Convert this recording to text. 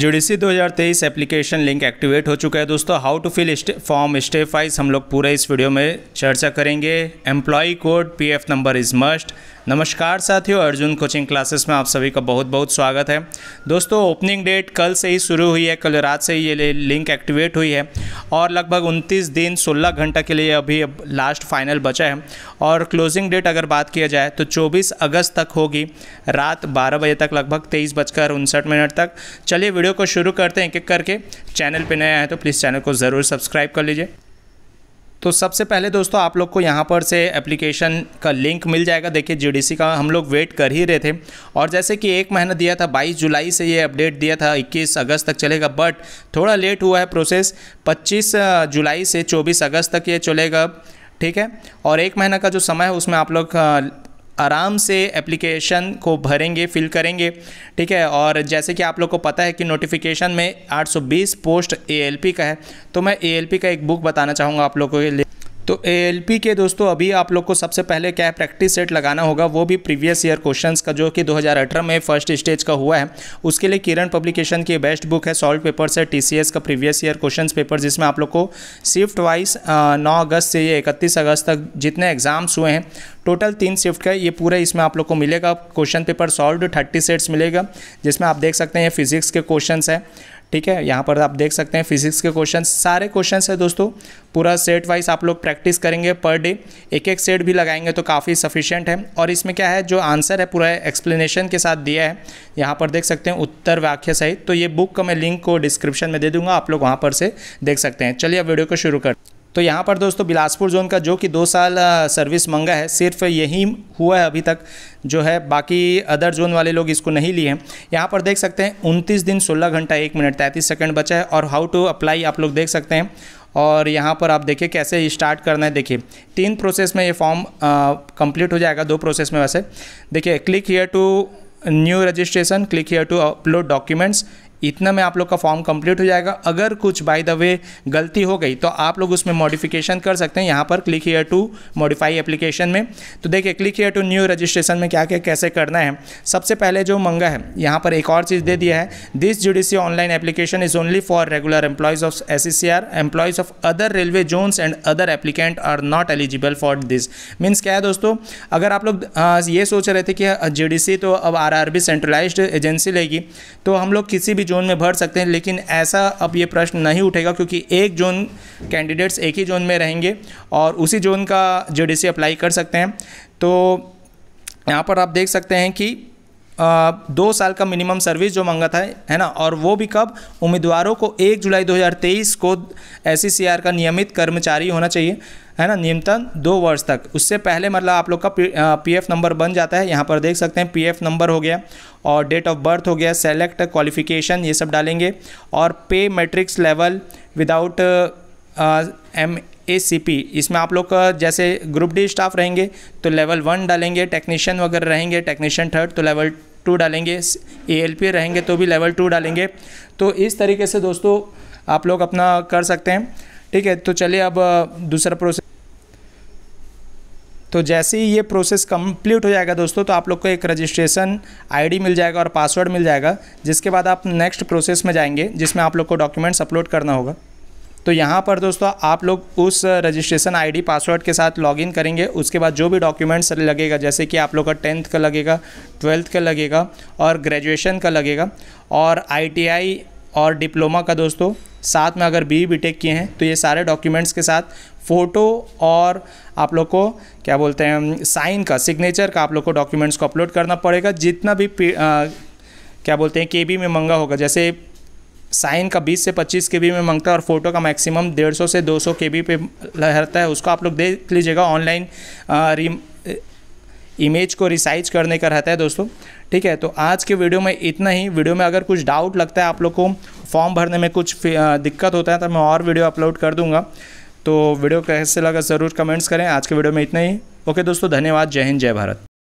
जुडिसी 2023 application link activate हो चुका है दोस्तों how to fill form step wise हम लोग पूरा इस वीडियो में चर्चा करेंगे employee code PF number is must नमस्कार साथियों अर्जुन कोचिंग क्लासेस में आप सभी का बहुत बहुत स्वागत है दोस्तों ओपनिंग डेट कल से ही शुरू हुई है कल रात से ही ये लिंक एक्टिवेट हुई है और लगभग 29 दिन 16 घंटा के लिए अभी अब लास्ट फाइनल बचा है और क्लोजिंग डेट अगर बात किया जाए तो 24 अगस्त तक होगी रात बारह बजे तक लगभग तेईस बजकर उनसठ मिनट तक चलिए वीडियो को शुरू करते हैं एक एक करके चैनल पर नया है तो प्लीज़ चैनल को ज़रूर सब्सक्राइब कर लीजिए तो सबसे पहले दोस्तों आप लोग को यहाँ पर से एप्लीकेशन का लिंक मिल जाएगा देखिए जीडीसी का हम लोग वेट कर ही रहे थे और जैसे कि एक महीना दिया था 22 जुलाई से ये अपडेट दिया था 21 अगस्त तक चलेगा बट थोड़ा लेट हुआ है प्रोसेस 25 जुलाई से 24 अगस्त तक ये चलेगा ठीक है और एक महीना का जो समय है उसमें आप लोग आराम से एप्लीकेशन को भरेंगे फिल करेंगे ठीक है और जैसे कि आप लोग को पता है कि नोटिफिकेशन में 820 पोस्ट एएलपी का है तो मैं एएलपी का एक बुक बताना चाहूँगा आप लोगों के लिए तो ए के दोस्तों अभी आप लोग को सबसे पहले क्या है प्रैक्टिस सेट लगाना होगा वो भी प्रीवियस ईयर क्वेश्चन का जो कि 2018 में फर्स्ट स्टेज का हुआ है उसके लिए किरण पब्लिकेशन की बेस्ट बुक है सॉल्व पेपर से टी का प्रीवियस ईयर क्वेश्चन पेपर जिसमें आप लोग को शिफ्ट वाइज नौ अगस्त से ये इकतीस अगस्त तक जितने एग्जाम्स हुए हैं टोटल तीन शिफ्ट का ये पूरा इसमें आप लोग को मिलेगा question paper solved thirty sets मिलेगा जिसमें आप देख सकते हैं ये फिजिक्स के क्वेश्चन हैं ठीक है यहाँ पर आप देख सकते हैं फिजिक्स के क्वेश्चन सारे क्वेश्चन है दोस्तों पूरा सेट वाइज आप लोग प्रैक्टिस करेंगे पर डे एक एक सेट भी लगाएंगे तो काफ़ी सफिशियंट है और इसमें क्या है जो आंसर है पूरा एक्सप्लेनेशन के साथ दिया है यहाँ पर देख सकते हैं उत्तर वाक्य सहित तो ये बुक का मैं लिंक को डिस्क्रिप्शन में दे दूंगा आप लोग वहाँ पर से देख सकते हैं चलिए अब वीडियो को शुरू कर तो यहाँ पर दोस्तों बिलासपुर जोन का जो कि दो साल सर्विस मंगा है सिर्फ यही हुआ है अभी तक जो है बाकी अदर जोन वाले लोग इसको नहीं लिए हैं यहाँ पर देख सकते हैं उनतीस दिन सोलह घंटा एक मिनट तैंतीस सेकंड बचा है और हाउ टू अप्लाई आप लोग देख सकते हैं और यहाँ पर आप देखिए कैसे स्टार्ट करना है देखिए तीन प्रोसेस में ये फॉर्म कंप्लीट हो जाएगा दो प्रोसेस में वैसे देखिए click here to new registration click here to upload documents इतना में आप लोग का फॉर्म कंप्लीट हो जाएगा अगर कुछ बाय द वे गलती हो गई तो आप लोग उसमें मॉडिफिकेशन कर सकते हैं यहाँ पर click here to modify application में तो देखिए click here to new registration में क्या क्या कैसे करना है सबसे पहले जो मंगा है यहाँ पर एक और चीज़ दे दिया है दिस जुडिसी online application is only for regular employees of S C C R employees of other railway zones and other applicant are not eligible for this means क्या है दोस्तों अगर आप लोग ये सोच रहे थे कि जी तो अब आर सेंट्रलाइज्ड एजेंसी लेगी तो हम लोग किसी भी जोन में भर सकते हैं लेकिन ऐसा अब ये प्रश्न नहीं उठेगा क्योंकि एक जोन कैंडिडेट्स एक ही जोन में रहेंगे और उसी जोन का जे अप्लाई कर सकते हैं तो यहाँ पर आप देख सकते हैं कि दो साल का मिनिमम सर्विस जो मांगा था है ना और वो भी कब उम्मीदवारों को एक जुलाई 2023 को एस e का नियमित कर्मचारी होना चाहिए है ना न्यूनतम दो वर्ष तक उससे पहले मतलब आप लोग का पी एफ नंबर बन जाता है यहाँ पर देख सकते हैं पी एफ नंबर हो गया और डेट ऑफ बर्थ हो गया सेलेक्ट क्वालिफिकेशन ये सब डालेंगे और pay matrix level without M A C P इसमें आप लोग जैसे ग्रुप डी स्टाफ रहेंगे तो लेवल वन डालेंगे टेक्नीशियन वगैरह रहेंगे टेक्नीशियन थर्ड तो लेवल टू डालेंगे ए एल पी रहेंगे तो भी लेवल टू डालेंगे तो इस तरीके से दोस्तों आप लोग अपना कर सकते हैं ठीक है तो चलिए अब दूसरा प्रोसेस तो जैसे ही ये प्रोसेस कंप्लीट हो जाएगा दोस्तों तो आप लोग को एक रजिस्ट्रेशन आईडी मिल जाएगा और पासवर्ड मिल जाएगा जिसके बाद आप नेक्स्ट प्रोसेस में जाएंगे जिसमें आप लोग को डॉक्यूमेंट्स अपलोड करना होगा तो यहाँ पर दोस्तों आप लोग उस रजिस्ट्रेशन आईडी पासवर्ड के साथ लॉगिन करेंगे उसके बाद जो भी डॉक्यूमेंट्स लगेगा जैसे कि आप लोग का टेंथ का लगेगा ट्वेल्थ का लगेगा और ग्रेजुएशन का लगेगा और आई और डिप्लोमा का दोस्तों साथ में अगर बी बी टेक किए हैं तो ये सारे डॉक्यूमेंट्स के साथ फ़ोटो और आप लोग को क्या बोलते हैं साइन का सिग्नेचर का आप लोग को डॉक्यूमेंट्स को अपलोड करना पड़ेगा जितना भी आ, क्या बोलते हैं के बी में मंगा होगा जैसे साइन का 20 से 25 के बी में मांगता है और फोटो का मैक्सिमम 150 से 200 के बी पे रहता है उसको आप लोग देख लीजिएगा ऑनलाइन इमेज को रिसाइज करने का रहता है दोस्तों ठीक है तो आज के वीडियो में इतना ही वीडियो में अगर कुछ डाउट लगता है आप लोग को फॉर्म भरने में कुछ दिक्कत होता है तो मैं और वीडियो अपलोड कर दूँगा तो वीडियो कैसे लगा ज़रूर कमेंट्स करें आज के वीडियो में इतना ही ओके दोस्तों धन्यवाद जय हिंद जय भारत